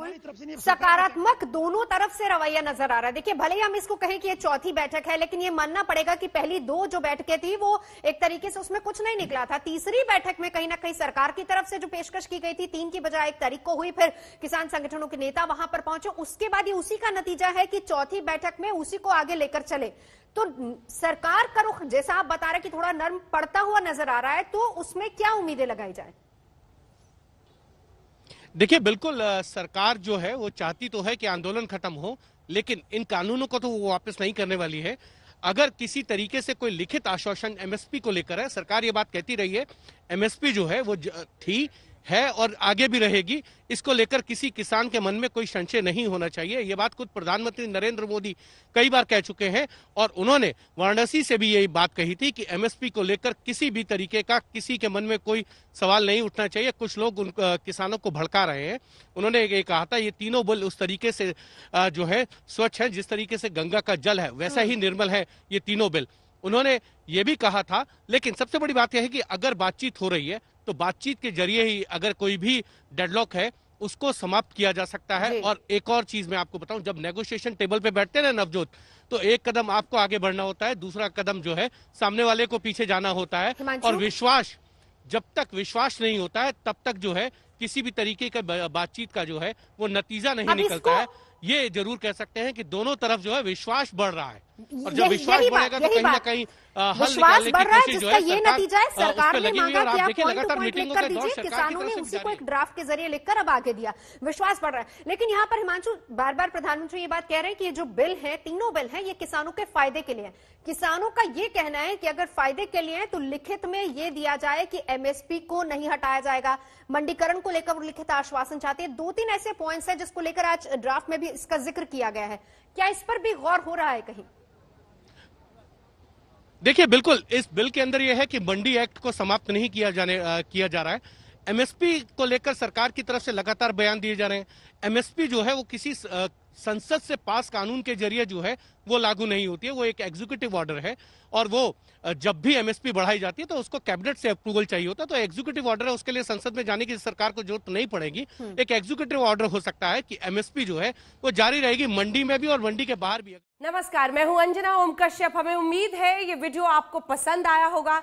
बिल्कुल सकारात्मक दोनों तरफ से रवैया नजर आ रहा है देखिए भले ही हम इसको कहें कि ये चौथी बैठक है लेकिन ये मानना पड़ेगा कि पहली दो जो बैठकें थी वो एक तरीके से उसमें कुछ नहीं निकला था तीसरी बैठक में कहीं ना कहीं सरकार की तरफ से जो पेशकश की गई थी तीन की बजाय एक तारीख को हुई फिर किसान संगठनों के नेता वहां पर पहुंचे उसके बाद ही उसी का नतीजा है कि चौथी बैठक में उसी को आगे लेकर चले तो सरकार का रुख जैसा आप बता रहे कि थोड़ा नर्म पड़ता हुआ नजर आ रहा है तो उसमें क्या उम्मीदें लगाई जाए देखिए बिल्कुल सरकार जो है वो चाहती तो है कि आंदोलन खत्म हो लेकिन इन कानूनों को तो वो वापस नहीं करने वाली है अगर किसी तरीके से कोई लिखित आश्वासन एमएसपी को लेकर है सरकार ये बात कहती रही है एमएसपी जो है वो थी है और आगे भी रहेगी इसको लेकर किसी किसान के मन में कोई संशय नहीं होना चाहिए ये बात खुद प्रधानमंत्री नरेंद्र मोदी कई बार कह चुके हैं और उन्होंने वाराणसी से भी यही बात कही थी कि एमएसपी को लेकर किसी भी तरीके का किसी के मन में कोई सवाल नहीं उठना चाहिए कुछ लोग उन किसानों को भड़का रहे हैं उन्होंने ये कहा था ये तीनों बल उस तरीके से जो है स्वच्छ है जिस तरीके से गंगा का जल है वैसा ही हाँ। निर्मल है ये तीनों बिल उन्होंने ये भी कहा था लेकिन सबसे बड़ी बात यह है कि अगर बातचीत हो रही है तो बातचीत के जरिए ही अगर कोई भी डेडलॉक है उसको समाप्त किया जा सकता है और एक और चीज मैं आपको बताऊं जब नेगोशिएशन टेबल पे बैठते हैं ना नवजोत तो एक कदम आपको आगे बढ़ना होता है दूसरा कदम जो है सामने वाले को पीछे जाना होता है और विश्वास जब तक विश्वास नहीं होता है तब तक जो है किसी भी तरीके का बातचीत का जो है वो नतीजा नहीं निकलता है ये जरूर कह सकते हैं कि दोनों तरफ जो है विश्वास बढ़ रहा है और जब विश्वास बढ़ेगा तो कहीं ना कहीं विश्वास बढ़ रहा है जिसका ये नतीजा है सरकार ने मांगा कि आप पॉइंट टू पॉइंट दीजिए किसानों ने उसी को एक ड्राफ्ट के जरिए लिखकर अब आगे दिया विश्वास बढ़ रहा है लेकिन यहाँ पर हिमांशु बार बार प्रधानमंत्री ये बात कह रहे हैं कि ये जो बिल है तीनों बिल है ये किसानों के फायदे के लिए है किसानों का ये कहना है कि अगर फायदे के लिए है तो लिखित में ये दिया जाए कि एमएसपी को नहीं हटाया जाएगा मंडीकरण को लेकर लिखित आश्वासन चाहते हैं दो तीन ऐसे पॉइंट्स हैं जिसको लेकर आज ड्राफ्ट में भी इसका जिक्र किया गया है क्या इस पर भी गौर हो रहा है कहीं देखिए बिल्कुल इस बिल के अंदर यह है कि मंडी एक्ट को समाप्त नहीं किया जाने आ, किया जा रहा है एमएसपी को लेकर सरकार की तरफ से लगातार बयान दिए जा रहे हैं एमएसपी जो है वो किसी संसद से पास कानून के जरिए जो है वो लागू नहीं होती है वो एक एग्जीक्यूटिव ऑर्डर है और वो जब भी एमएसपी बढ़ाई जाती है तो उसको कैबिनेट से अप्रूवल चाहिए होता है तो एग्जीक्यूटिव ऑर्डर है उसके लिए संसद में जाने की सरकार को जरूरत नहीं पड़ेगी हम्म। एक एग्जीक्यूटिव ऑर्डर हो सकता है कि एमएसपी जो है वो जारी रहेगी मंडी में भी और मंडी के बाहर भी नमस्कार मैं हूँ अंजना ओम कश्यप हमें उम्मीद है ये वीडियो आपको पसंद आया होगा